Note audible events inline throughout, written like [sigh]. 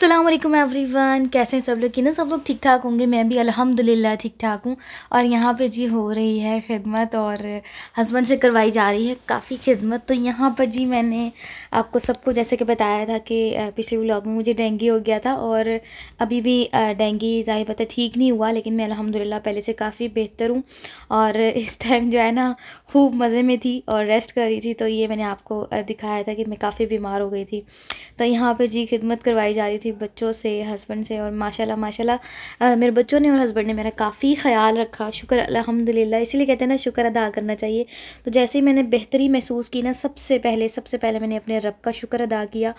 Aslam everyone कैसे हैं सब लोग कि ना सब लोग ठीक ठाक होंगे मैं भी अल्हम्दुलिल्लाह ठीक ठाक हूँ और यहाँ पे जी हो रही है खिदमत और हस्बैंड से करवाई जा रही है काफ़ी खिदमत तो यहाँ पर जी मैंने आपको सबको जैसे कि बताया था कि पिछले व्लॉग में मुझे डेंगी हो गया था और अभी भी डेंगी जाहिर पता ठीक नहीं हुआ लेकिन मैं अलहमदिल्ला पहले से काफ़ी बेहतर हूँ और इस टाइम जो है ना खूब मज़े में थी और रेस्ट कर रही थी तो ये मैंने आपको दिखाया था कि मैं काफ़ी बीमार हो गई थी तो यहाँ पर जी खिदमत करवाई जा रही थी थी बच्चों से हस्बैंड से और माशाल्लाह माशाल्लाह मेरे बच्चों ने और हस्बैंड ने मेरा काफ़ी ख्याल रखा शुक्र अल्हम्दुलिल्लाह इसीलिए कहते हैं ना शुक्र अदा करना चाहिए तो जैसे ही मैंने बेहतरी महसूस की ना सबसे पहले सबसे पहले मैंने अपने रब का शुक्र अदा किया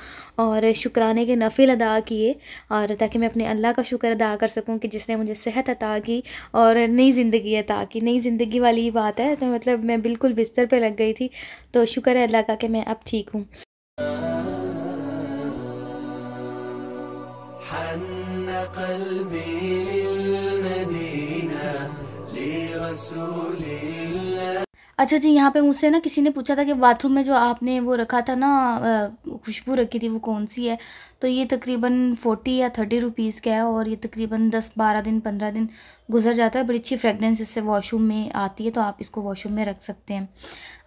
और शुक्राने के नफिल अदा किए और ताकि मैं अपने अल्लाह का शुक्र अदा कर सकूँ कि जिसने मुझे सेहत अता की और नई ज़िंदगी अता की नई ज़िंदगी वाली बात है तो मतलब मैं बिल्कुल बिस्तर पर लग गई थी तो शुक्र है अल्लाह का कि मैं अब ठीक हूँ قلبي للمدينة لرسول الله अच्छा जी यहाँ पे मुझसे ना किसी ने पूछा था कि बाथरूम में जो आपने वो रखा था ना खुशबू रखी थी वो कौन सी है तो ये तकरीबन फोर्टी या थर्टी रुपीज़ का है और ये तकरीबन दस बारह दिन पंद्रह दिन गुजर जाता है बड़ी अच्छी फ्रेगरेंस इससे वॉशरूम में आती है तो आप इसको वॉशरूम में रख सकते हैं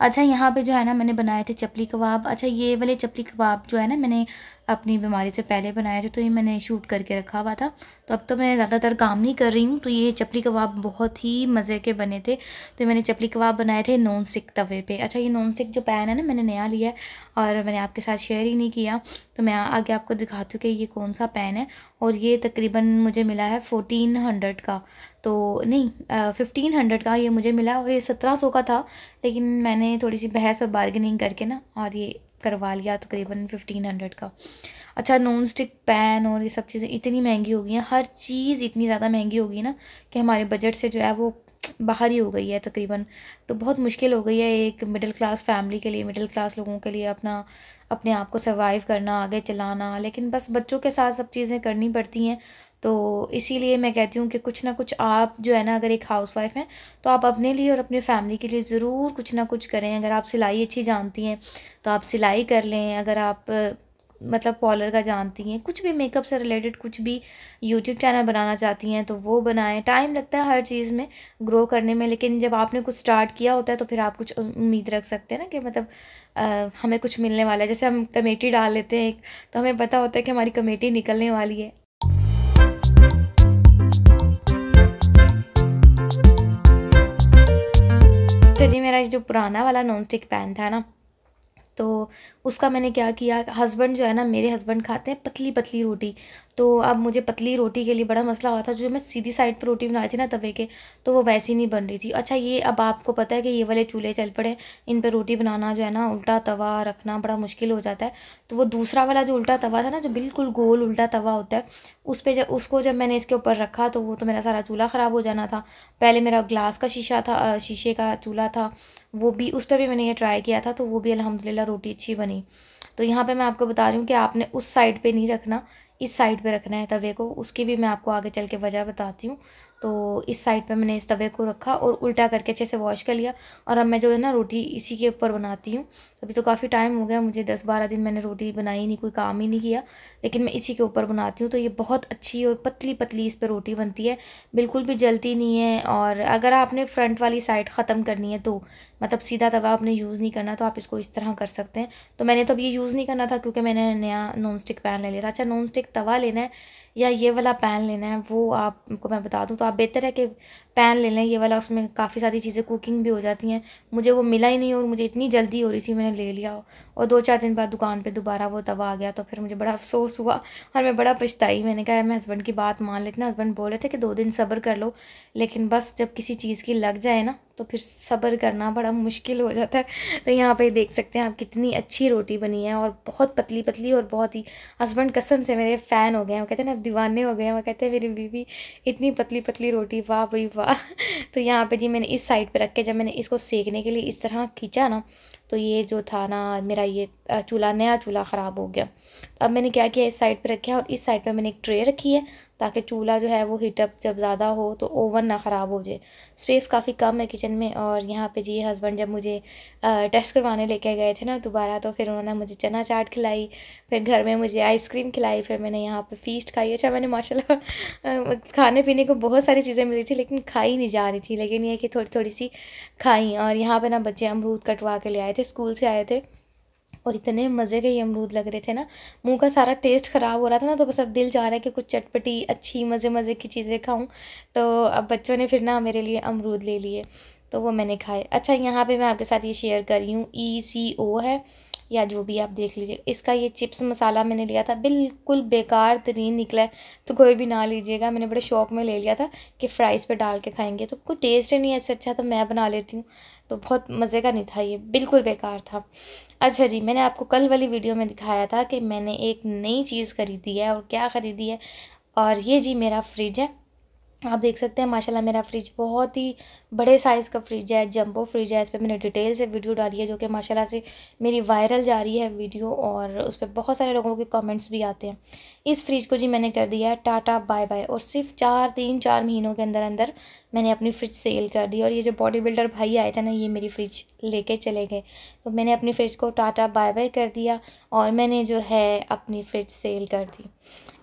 अच्छा यहाँ पे जो है ना मैंने बनाए थे चपली कबाब अच्छा ये वाले चपली कबाब जो है ना मैंने अपनी बीमारी से पहले बनाए थे तो ये मैंने शूट करके रखा हुआ था तो अब तो मैं ज़्यादातर काम नहीं कर रही हूँ तो ये चपली कबाब बहुत ही मज़े के बने थे तो मैंने चपली कबाब बनाए थे नॉन स्टिक तवे पर अच्छा ये नॉन स्टिक जो पैन है ना मैंने नया लिया है और मैंने आपके साथ शेयर ही नहीं किया तो मैं आगे आपको दिखाती हूँ कि ये कौन सा पैन है और ये तकरीबन मुझे मिला है फ़ोटीन हंड्रेड का तो नहीं फिफ्टीन हंड्रेड का ये मुझे मिला और ये सत्रह सौ का था लेकिन मैंने थोड़ी सी बहस और बार्गेनिंग करके ना और ये करवा लिया तकरीबन फिफ्टीन हंड्रेड का अच्छा नॉन स्टिक पैन और ये सब चीज़ें इतनी महंगी हो गई हैं हर चीज़ इतनी ज़्यादा महंगी हो गई ना कि हमारे बजट से जो है वो बाहर ही हो गई है तकरीबन तो बहुत मुश्किल हो गई है एक मिडिल क्लास फैमिली के लिए मिडिल क्लास लोगों के लिए अपना अपने आप को सर्वाइव करना आगे चलाना लेकिन बस बच्चों के साथ सब चीज़ें करनी पड़ती हैं तो इसीलिए मैं कहती हूँ कि कुछ ना कुछ आप जो है ना अगर एक हाउस वाइफ हैं तो आप अपने लिए और अपने फैमिली के लिए ज़रूर कुछ ना कुछ करें अगर आप सिलाई अच्छी जानती हैं तो आप सिलाई कर लें अगर आप मतलब पॉलर का जानती हैं कुछ भी मेकअप से रिलेटेड कुछ भी यूट्यूब चैनल बनाना चाहती हैं तो वो बनाएं टाइम लगता है हर चीज़ में ग्रो करने में लेकिन जब आपने कुछ स्टार्ट किया होता है तो फिर आप कुछ उम्मीद रख सकते हैं ना कि मतलब आ, हमें कुछ मिलने वाला है जैसे हम कमेटी डाल लेते हैं एक तो हमें पता होता है कि हमारी कमेटी निकलने वाली है मेरा जो पुराना वाला नॉन स्टिक पैन था ना तो उसका मैंने क्या किया हस्बैंड जो है ना मेरे हस्बैंड खाते हैं पतली पतली रोटी तो अब मुझे पतली रोटी के लिए बड़ा मसला हुआ था जो मैं सीधी साइड पर रोटी बनाई थी ना तवे के तो वो वैसी नहीं बन रही थी अच्छा ये अब आपको पता है कि ये वाले चूल्हे चल पड़े इन पर रोटी बनाना जो है ना उल्टा तवा रखना बड़ा मुश्किल हो जाता है तो वो दूसरा वाला जो उल्टा तवा था ना जो बिल्कुल गोल उल्टा तवा होता है उस पर जब उसको जब मैंने इसके ऊपर रखा तो वो तो मेरा सारा चूल्हा ख़राब हो जाना था पहले मेरा ग्लास का शीशा था शीशे का चूल्हा था वो भी उस पर भी मैंने ये ट्राई किया था तो वो भी अलहमदिल्ला रोटी अच्छी बनी तो यहाँ पर मैं आपको बता रही हूँ कि आपने उस साइड पर नहीं रखना इस साइड पे रखना है तवे को उसकी भी मैं आपको आगे चल के वजह बताती हूँ तो इस साइड पे मैंने इस तवे को रखा और उल्टा करके अच्छे से वॉश कर लिया और अब मैं जो है ना रोटी इसी के ऊपर बनाती हूँ अभी तो काफ़ी टाइम हो गया मुझे दस बारह दिन मैंने रोटी बनाई नहीं कोई काम ही नहीं किया लेकिन मैं इसी के ऊपर बनाती हूँ तो ये बहुत अच्छी और पतली पतली इस पर रोटी बनती है बिल्कुल भी जलती नहीं है और अगर आपने फ्रंट वाली साइड ख़त्म करनी है तो मतलब सीधा तवा आपने यूज़ नहीं करना तो आप इसको इस तरह कर सकते हैं तो मैंने तो अब ये यूज़ नहीं करना था क्योंकि मैंने नया नॉन स्टिक पैन ले लिया था अच्छा नॉन स्टिक तवा लेना है या ये वाला पैन लेना है वो आपको मैं बता दूँ तो आप बेहतर है कि पैन ले लें ये वाला उसमें काफ़ी सारी चीज़ें कुकिंग भी हो जाती हैं मुझे वो मिला ही नहीं और मुझे इतनी जल्दी हो रही थी मैंने ले लिया और दो चार दिन बाद दुकान पर दोबारा वो तवा आ गया तो फिर मुझे बड़ा अफसोस हुआ और मैं बड़ा पछताई मैंने कहा मैं हस्बैंड की बात मान लेती ना हस्बैंड बोले थे कि दो दिन सब्र कर लो लेकिन बस जब किसी चीज़ की लग जाए ना तो फिर सब्र करना बड़ा बनाना मुश्किल हो जाता है तो यहाँ पे देख सकते हैं आप कितनी अच्छी रोटी बनी है और बहुत पतली पतली और बहुत ही हस्बैंड कसम से मेरे फ़ैन हो गए हैं वो कहते हैं ना दीवाने हो गए हैं वो कहते हैं मेरी बीवी इतनी पतली पतली रोटी वाह भाई वाह तो यहाँ पर जी मैंने इस साइड पर रख के जब मैंने इसको सेकने के लिए इस तरह खींचा ना तो ये जो था ना मेरा ये चूल्हा नया चूल्हा ख़राब हो गया तो अब मैंने क्या किया इस साइड पर रखा और इस साइड पर मैंने एक ट्रे रखी है ताकि चूल्हा जो है वो हीटअप जब ज़्यादा हो तो ओवन ना ख़राब हो जाए स्पेस काफ़ी कम है किचन में और यहाँ पे जी हस्बैंड जब मुझे टेस्ट करवाने लेके गए थे ना दोबारा तो फिर उन्होंने मुझे चना चाट खिलाई फिर घर में मुझे आइसक्रीम खिलाई फिर मैंने यहाँ पर फीस खाई अच्छा मैंने माशाला खाने पीने को बहुत सारी चीज़ें मिली थी लेकिन खाई नहीं जा रही थी लेकिन ये कि थोड़ी थोड़ी सी खाई और यहाँ पर ना बच्चे अमरूद कटवा के ले आए थे स्कूल से आए थे और इतने मज़े के ये अमरूद लग रहे थे ना मुंह का सारा टेस्ट ख़राब हो रहा था ना तो बस अब दिल जा रहा है कि कुछ चटपटी अच्छी मज़े मज़े की चीज़ें खाऊं तो अब बच्चों ने फिर ना मेरे लिए अमरूद ले लिए तो वो मैंने खाए अच्छा यहाँ पे मैं आपके साथ ये शेयर कर रही हूँ ई सी ओ है या जो भी आप देख लीजिए इसका ये चिप्स मसाला मैंने लिया था बिल्कुल बेकार तरीन निकला है तो कोई भी ना लीजिएगा मैंने बड़े शौक में ले लिया था कि फ्राइज़ पे डाल के खाएंगे तो कोई टेस्ट ही नहीं ऐसे अच्छा तो मैं बना लेती हूँ तो बहुत मज़े का नहीं था ये बिल्कुल बेकार था अच्छा जी मैंने आपको कल वाली वीडियो में दिखाया था कि मैंने एक नई चीज़ ख़रीदी है और क्या ख़रीदी है और ये जी मेरा फ्रिज है आप देख सकते हैं माशाल्लाह मेरा फ्रिज बहुत ही बड़े साइज़ का फ्रिज है जंबो फ्रिज है इस पर मैंने डिटेल से वीडियो डाली है जो कि माशाल्लाह से मेरी वायरल जा रही है वीडियो और उस पर बहुत सारे लोगों के कमेंट्स भी आते हैं इस फ्रिज को जी मैंने कर दिया है टाटा बाय बाय और सिर्फ चार तीन चार महीनों के अंदर अंदर मैंने अपनी फ्रिज सेल कर दी और ये जो बॉडी बिल्डर भाई आए थे ना ये मेरी फ्रिज लेके चले गए तो मैंने अपनी फ्रिज को टाटा बाय बाय कर दिया और मैंने जो है अपनी फ्रिज सेल कर दी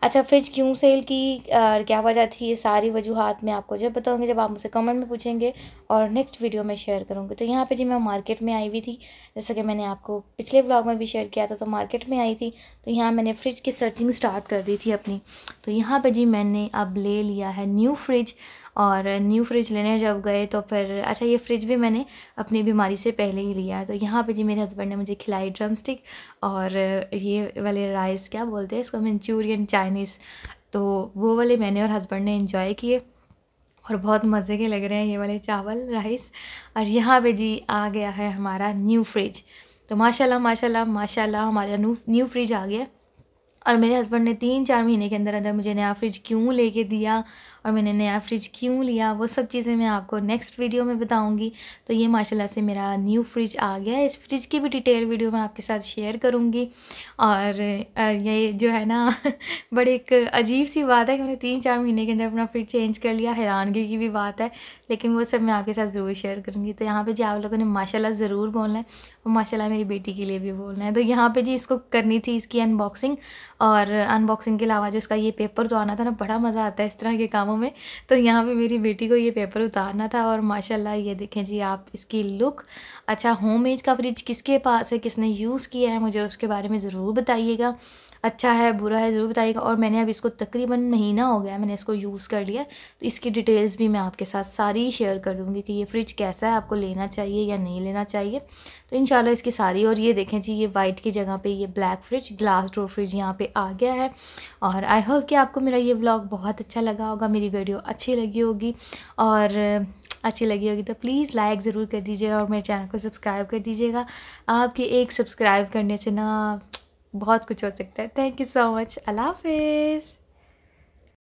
अच्छा फ्रिज क्यों सेल की और क्या वजह थी ये सारी वजूहत मैं आपको जब बताऊँगी जब आप मुझे कमेंट में पूछेंगे और नेक्स्ट वीडियो में शेयर करूँगी तो यहाँ पर जी मैं मार्केट में आई हुई थी जैसा कि मैंने आपको पिछले ब्लॉग में भी शेयर किया था तो मार्केट में आई थी तो यहाँ मैंने फ्रिज की सर्चिंग स्टार्ट कर दी थी अपनी तो यहाँ पर जी मैंने अब ले लिया है न्यू फ्रिज और न्यू फ्रिज लेने जब गए तो फिर अच्छा ये फ्रिज भी मैंने अपनी बीमारी से पहले ही लिया तो यहाँ पे जी मेरे हस्बैंड ने मुझे खिलाई ड्रम स्टिक और ये वाले राइस क्या बोलते हैं इसको मंचूरियन चाइनीज़ तो वो वाले मैंने और हस्बैंड ने इन्जॉय किए और बहुत मज़े के लग रहे हैं ये वाले चावल राइस और यहाँ पर जी आ गया है हमारा न्यू फ्रिज तो माशाल्लाह माशाल्लाह माशाल्लाह हमारा न्यू न्यू फ्रिज आ गया और मेरे हस्बैंड ने तीन चार महीने के अंदर अंदर मुझे नया फ्रिज क्यों लेके दिया और मैंने नया फ्रिज क्यों लिया वो सब चीज़ें मैं आपको नेक्स्ट वीडियो में बताऊंगी तो ये माशाल्लाह से मेरा न्यू फ्रिज आ गया है इस फ्रिज की भी डिटेल वीडियो मैं आपके साथ शेयर करूंगी और ये जो है ना [laughs] बड़ी एक अजीब सी बात है कि मैंने तीन चार महीने के अंदर अपना फ्रिज चेंज कर लिया हैरानगी की भी बात है लेकिन वो सब मैं आपके साथ ज़रूर शेयर करूँगी तो यहाँ पर जो आप लोगों ने माशाला ज़रूर बोलना है वो माशाल्लाह मेरी बेटी के लिए भी बोलना है तो यहाँ पे जी इसको करनी थी इसकी अनबॉक्सिंग और अनबॉक्सिंग के अलावा जो इसका ये पेपर जो आना था ना बड़ा मज़ा आता है इस तरह के कामों में तो यहाँ पर मेरी बेटी को ये पेपर उतारना था और माशाला ये देखें जी आप इसकी लुक अच्छा होम एज का फ्रिज किसके पास है किसने यूज़ किया है मुझे उसके बारे में ज़रूर बताइएगा अच्छा है बुरा है ज़रूर बताइएगा और मैंने अब इसको तकरीबन महीना हो गया मैंने इसको यूज़ कर लिया तो इसकी डिटेल्स भी मैं आपके साथ सारी शेयर कर दूँगी कि ये फ्रिज कैसा है आपको लेना चाहिए या नहीं लेना चाहिए तो इन इसकी सारी और ये देखें जी ये वाइट की जगह पर ये black fridge glass door fridge यहाँ पर आ गया है और आई होप कि आपको मेरा ये ब्लॉग बहुत अच्छा लगा होगा मेरी वीडियो अच्छी लगी होगी और अच्छी लगी होगी तो प्लीज़ लाइक ज़रूर कर दीजिएगा और मेरे चैनल को सब्सक्राइब कर दीजिएगा आपके एक सब्सक्राइब करने से ना बहुत कुछ हो सकता है थैंक यू सो मच अल्लाह हाफिज़